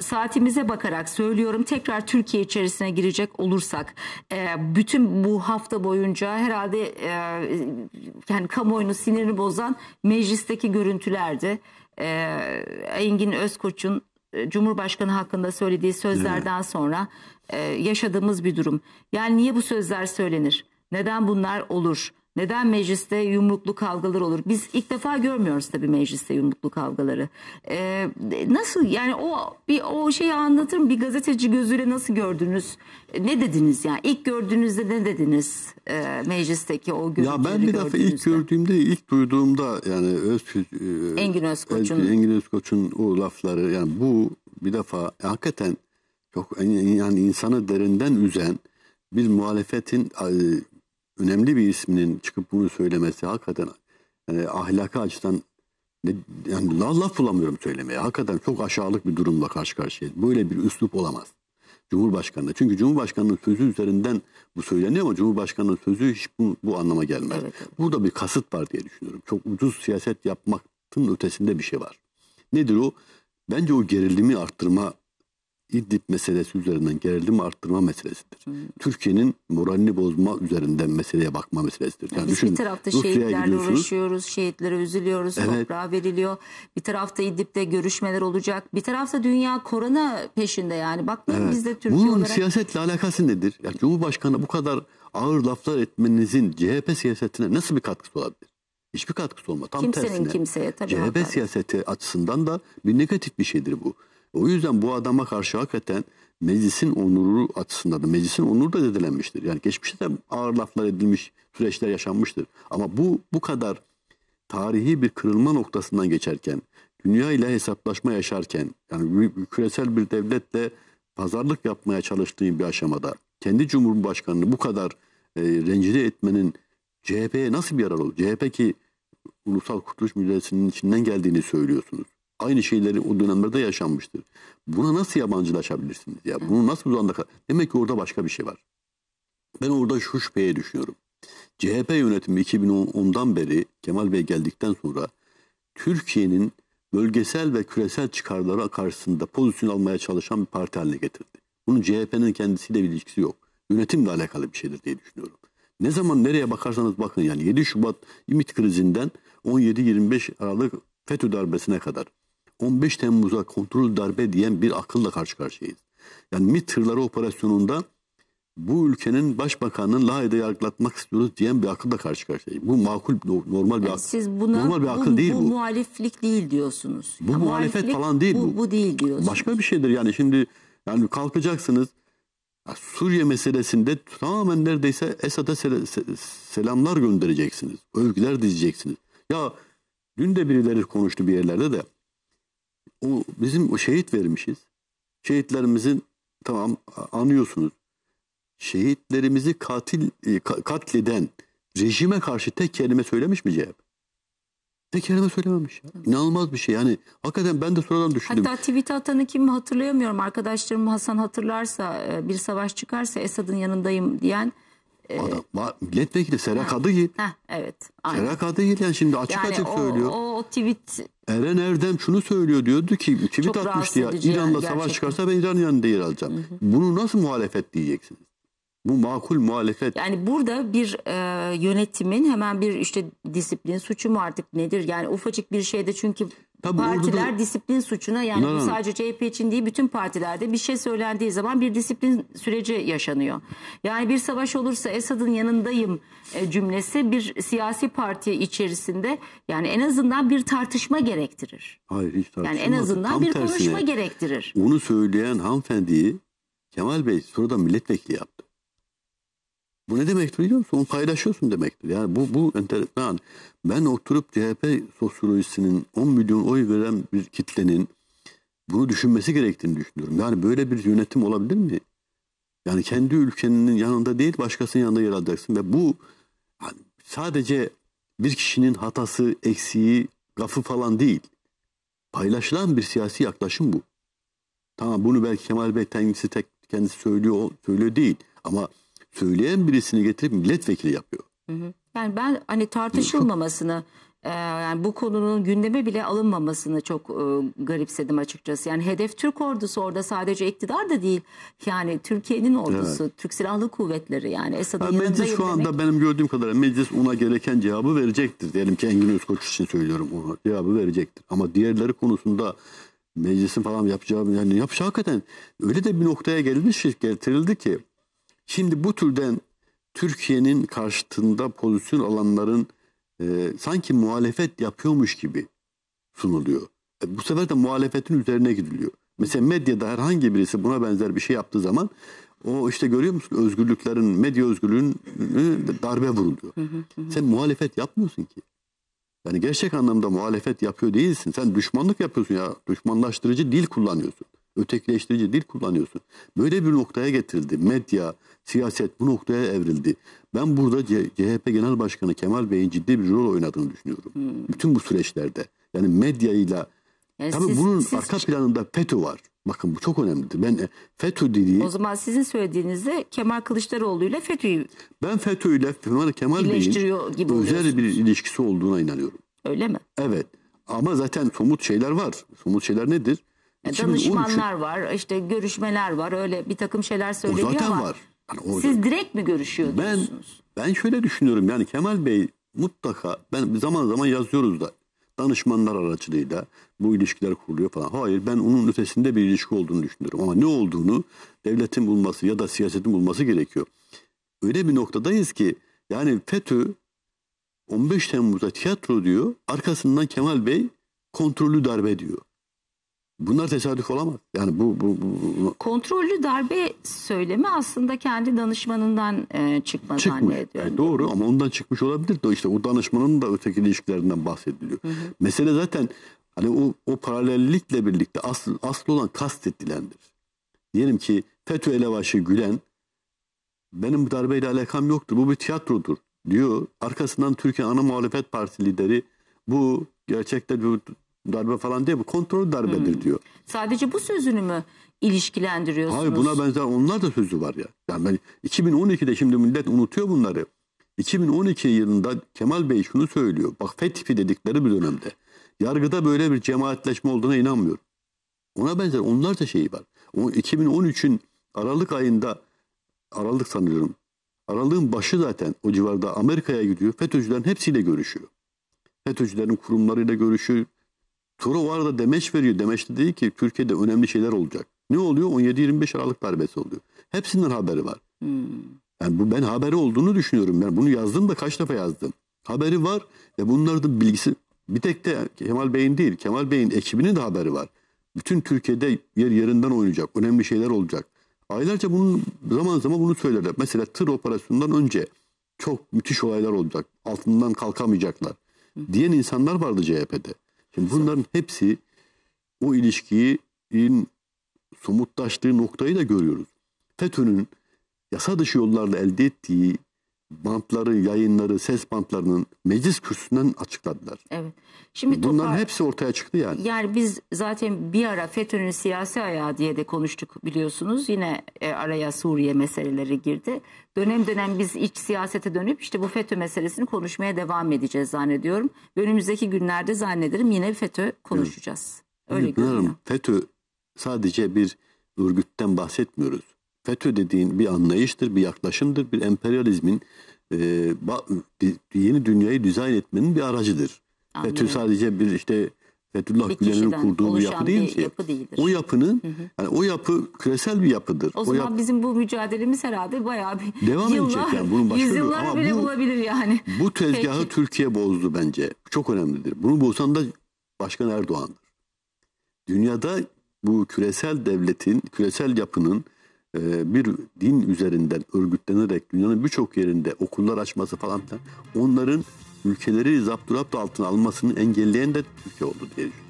saatimize bakarak söylüyorum tekrar Türkiye içerisine girecek olursak e, bütün bu hafta boyunca herhalde e, yani kamuoyunu sinirini bozan meclisteki görüntülerdi. E, Engin Özkoç'un e, Cumhurbaşkanı hakkında söylediği sözlerden evet. sonra e, yaşadığımız bir durum. Yani niye bu sözler söylenir? Neden bunlar olur? Neden mecliste yumruklu kavgalar olur? Biz ilk defa görmüyoruz tabii mecliste yumruklu kavgaları. Ee, nasıl yani o bir o şeyi anlatır mı? Bir gazeteci gözüyle nasıl gördünüz? E, ne dediniz yani? İlk gördüğünüzde ne dediniz ee, meclisteki o görüntüleri Ya ben bir defa ilk gördüğümde, ilk duyduğumda yani Öz, e, Engin Özkoç'un Engin Özkoç'un o lafları yani bu bir defa hakikaten çok yani insanı derinden üzen bir muhalefetin önemli bir isminin çıkıp bunu söylemesi hakikaten yani e, ahlaka açıdan ne yani laf, laf bulamıyorum söylemeye. Hakikaten çok aşağılık bir durumla karşı karşıyayız. Böyle bir üslup olamaz. Cumhurbaşkanı. Çünkü Cumhurbaşkanı'nın sözü üzerinden bu söyleniyor ama Cumhurbaşkanı'nın sözü hiç bu, bu anlama gelmez. evet. Burada bir kasıt var diye düşünüyorum. Çok ucuz siyaset yapmaktın ötesinde bir şey var. Nedir o? Bence o gerilimi arttırma İdlib meselesi üzerinden gerilimi arttırma meselesidir. Hmm. Türkiye'nin moralini bozma üzerinden meseleye bakma meselesidir. Yani, yani düşün, bir tarafta şehitlerle uğraşıyoruz, şehitlere üzülüyoruz, evet. toprağa veriliyor. Bir tarafta İdlib'de görüşmeler olacak. Bir tarafta dünya korona peşinde yani. Bak evet. biz Türkiye Bunun olarak... siyasetle alakası nedir? Yani Cumhurbaşkanı bu kadar ağır laflar etmenizin CHP siyasetine nasıl bir katkısı olabilir? Hiçbir katkısı olmaz. Tam Kimsenin tersine. kimseye tabii. CHP hatta. siyaseti açısından da bir negatif bir şeydir bu. O yüzden bu adama karşı hakikaten meclisin onuru açısından da meclisin onuru da dedilenmiştir. Yani geçmişte de ağır laflar edilmiş süreçler yaşanmıştır. Ama bu bu kadar tarihi bir kırılma noktasından geçerken, dünya ile hesaplaşma yaşarken, yani küresel bir devletle pazarlık yapmaya çalıştığı bir aşamada kendi cumhurbaşkanını bu kadar e, rencide etmenin CHP'ye nasıl bir yarar olur? CHP ki Ulusal Kurtuluş Mücadelesi'nin içinden geldiğini söylüyorsunuz aynı şeyleri o dönemlerde yaşanmıştır. Buna nasıl yabancılaşabilirsiniz? Ya bunu nasıl uzanda Demek ki orada başka bir şey var. Ben orada şu şüpheye düşüyorum. CHP yönetimi 2010'dan beri Kemal Bey geldikten sonra Türkiye'nin bölgesel ve küresel çıkarları karşısında pozisyon almaya çalışan bir parti haline getirdi. Bunun CHP'nin kendisiyle bir ilişkisi yok. Yönetimle alakalı bir şeydir diye düşünüyorum. Ne zaman nereye bakarsanız bakın yani 7 Şubat imit krizinden 17-25 Aralık FETÖ darbesine kadar 15 Temmuz'a kontrol darbe diyen bir akılla karşı karşıyayız. Yani MİT tırları operasyonunda bu ülkenin başbakanını Lahey'de yargılatmak istiyoruz diyen bir akılla karşı karşıyayız. Bu makul, normal bir akıl. Siz buna, normal bir akıl bu, değil bu. Bu muhaliflik değil diyorsunuz. Bu ya muhalefet falan değil bu, bu. Bu değil diyorsunuz. Başka bir şeydir yani şimdi yani kalkacaksınız Suriye meselesinde tamamen neredeyse Esad'a selamlar göndereceksiniz. Övgüler diyeceksiniz. Ya dün de birileri konuştu bir yerlerde de o bizim o şehit vermişiz. Şehitlerimizin tamam anıyorsunuz. Şehitlerimizi katil e, katleden rejime karşı tek kelime söylemiş mi CHP? Tek kelime söylememiş. Ya. İnanılmaz bir şey. Yani hakikaten ben de sonradan düşündüm. Hatta tweet atanı kim hatırlayamıyorum. Arkadaşlarım Hasan hatırlarsa e, bir savaş çıkarsa Esad'ın yanındayım diyen ee, Adam, milletvekili Sera Kadıgil. Heh, evet. Aynen. Sera Kadıgil yani şimdi açık yani açık o, söylüyor. O, o tweet. Eren Erdem şunu söylüyor diyordu ki tweet Çok atmıştı ya İran'da yani, gerçekten. savaş çıkarsa ben İran yanında yer alacağım. Hı hı. Bunu nasıl muhalefet diyeceksiniz? Bu makul muhalefet. Yani burada bir e, yönetimin hemen bir işte disiplin suçu mu artık nedir? Yani ufacık bir şeyde çünkü Tabii Partiler orada... disiplin suçuna yani bu sadece CHP için değil bütün partilerde bir şey söylendiği zaman bir disiplin süreci yaşanıyor. Yani bir savaş olursa Esad'ın yanındayım e, cümlesi bir siyasi parti içerisinde yani en azından bir tartışma gerektirir. Hayır hiç tartışma. Yani en azından Tam bir tersine, konuşma gerektirir. Onu söyleyen hanımefendiyi Kemal Bey sonra da milletvekili yaptı. Bu ne demektir biliyor musun? Onu paylaşıyorsun demektir. Yani bu, bu enteresan. Ben oturup CHP sosyolojisinin 10 milyon oy veren bir kitlenin bunu düşünmesi gerektiğini düşünüyorum. Yani böyle bir yönetim olabilir mi? Yani kendi ülkenin yanında değil başkasının yanında yer alacaksın. Ve bu yani sadece bir kişinin hatası, eksiği, gafı falan değil. Paylaşılan bir siyasi yaklaşım bu. Tamam bunu belki Kemal Bey kendisi tek kendisi söylüyor, söylüyor değil. Ama söyleyen birisini getirip milletvekili yapıyor. Yani ben hani tartışılmamasını e, yani bu konunun gündeme bile alınmamasını çok e, garipsedim açıkçası. Yani hedef Türk ordusu orada sadece iktidar da değil. Yani Türkiye'nin ordusu, evet. Türk Silahlı Kuvvetleri yani Esad'ın yani yanında Meclis şu anda demek... benim gördüğüm kadarıyla meclis ona gereken cevabı verecektir. Diyelim ki Engin Özkoç için söylüyorum ona cevabı verecektir. Ama diğerleri konusunda meclisin falan yapacağı yani yapacağı hakikaten öyle de bir noktaya gelmiş getirildi ki Şimdi bu türden Türkiye'nin karşıtında pozisyon alanların e, sanki muhalefet yapıyormuş gibi sunuluyor. E, bu sefer de muhalefetin üzerine gidiliyor. Mesela medyada herhangi birisi buna benzer bir şey yaptığı zaman o işte görüyor musun özgürlüklerin, medya özgürlüğünün darbe vuruluyor. Sen muhalefet yapmıyorsun ki. Yani gerçek anlamda muhalefet yapıyor değilsin. Sen düşmanlık yapıyorsun ya. Düşmanlaştırıcı dil kullanıyorsun ötekileştirici dil kullanıyorsun. Böyle bir noktaya getirildi. Medya, siyaset bu noktaya evrildi. Ben burada CHP Genel Başkanı Kemal Bey'in ciddi bir rol oynadığını düşünüyorum. Hmm. Bütün bu süreçlerde. Yani medyayla yani tabii siz, bunun siz... arka planında FETÖ var. Bakın bu çok önemlidir. Ben e, FETÖ dediği... O zaman sizin söylediğinizde Kemal Kılıçdaroğlu ile FETÖ'yü... Ben FETÖ ile Kemal Bey'in özel bir ilişkisi olduğuna inanıyorum. Öyle mi? Evet. Ama zaten somut şeyler var. Somut şeyler nedir? E, danışmanlar var, işte görüşmeler var, öyle bir takım şeyler söyleniyor zaten var. Yani o- siz direkt mi görüşüyordunuz? Ben şöyle düşünüyorum yani Kemal Bey mutlaka ben zaman zaman yazıyoruz da danışmanlar aracılığıyla bu ilişkiler kuruluyor falan. Hayır ben onun ötesinde bir ilişki olduğunu düşünüyorum ama ne olduğunu devletin bulması ya da siyasetin bulması gerekiyor. Öyle bir noktadayız ki yani FETÖ 15 Temmuz'da tiyatro diyor arkasından Kemal Bey kontrollü darbe diyor. Bunlar tesadüf olamaz. Yani bu, bu, bu, bu. kontrollü darbe söylemi aslında kendi danışmanından e, çıkma çıkmış. zannediyorum. Yani e, doğru ama ondan çıkmış olabilir de işte o danışmanın da öteki ilişkilerinden bahsediliyor. Hı hı. Mesele zaten hani o, o paralellikle birlikte asıl, asıl olan kastedilendir. Diyelim ki FETÖ elebaşı Gülen benim bu darbeyle alakam yoktur bu bir tiyatrodur diyor. Arkasından Türkiye Ana Muhalefet partisi lideri bu gerçekten bir darbe falan değil bu kontrol darbedir hmm. diyor. Sadece bu sözünü mü ilişkilendiriyorsunuz? Hayır buna benzer onlar da sözü var ya. Yani ben 2012'de şimdi millet unutuyor bunları. 2012 yılında Kemal Bey şunu söylüyor. Bak FETÖ dedikleri bir dönemde. Yargıda böyle bir cemaatleşme olduğuna inanmıyorum. Ona benzer onlar da şeyi var. O 2013'ün Aralık ayında Aralık sanırım. Aralıkın başı zaten o civarda Amerika'ya gidiyor. FETÖ'cülerin hepsiyle görüşüyor. FETÖ'cülerin kurumlarıyla görüşüyor. Turu var da demeç veriyor. Demeçte değil ki Türkiye'de önemli şeyler olacak. Ne oluyor? 17-25 Aralık darbesi oluyor. Hepsinden haberi var. Hmm. Yani bu ben haberi olduğunu düşünüyorum. Ben bunu yazdım da kaç defa yazdım. Haberi var ve bunların bilgisi bir tek de Kemal Bey'in değil, Kemal Bey'in ekibinin de haberi var. Bütün Türkiye'de yer yerinden oynayacak, önemli şeyler olacak. Aylarca bunun zaman zaman bunu söylerler. Mesela tır operasyonundan önce çok müthiş olaylar olacak. Altından kalkamayacaklar. Diyen insanlar vardı CHP'de. Şimdi bunların hepsi o ilişkinin somutlaştığı noktayı da görüyoruz. FETÖ'nün yasa dışı yollarla elde ettiği bantları, yayınları, ses bantlarının meclis kürsüsünden açıkladılar. Evet. Şimdi bunların topar, hepsi ortaya çıktı yani. Yani biz zaten bir ara FETÖ'nün siyasi ayağı diye de konuştuk biliyorsunuz. Yine e, araya Suriye meseleleri girdi. Dönem dönem biz iç siyasete dönüp işte bu FETÖ meselesini konuşmaya devam edeceğiz zannediyorum. Önümüzdeki günlerde zannederim yine FETÖ konuşacağız. Evet. Öyle Pınarım, görünüyor. FETÖ sadece bir örgütten bahsetmiyoruz FETÖ dediğin bir anlayıştır, bir yaklaşımdır, bir emperyalizmin e, yeni dünyayı dizayn etmenin bir aracıdır. Anladım. FETÖ sadece bir işte Fethullah Gülen'in kurduğu bir yapı değil ki. Yapı o yapının hı hı. yani o yapı küresel bir yapıdır. O, o zaman yap... bizim bu mücadelemiz herhalde bayağı bir devam yıllar, edecek yani bunun yüzyıllar ama bile bu, olabilir yani. Bu tezgahı Peki. Türkiye bozdu bence. Çok önemlidir. Bunu bozan da Başkan Erdoğan'dır. Dünyada bu küresel devletin, küresel yapının e, bir din üzerinden örgütlenerek dünyanın birçok yerinde okullar açması falan filan onların ülkeleri zapturapt altına almasını engelleyen de Türkiye oldu diye düşünüyorum.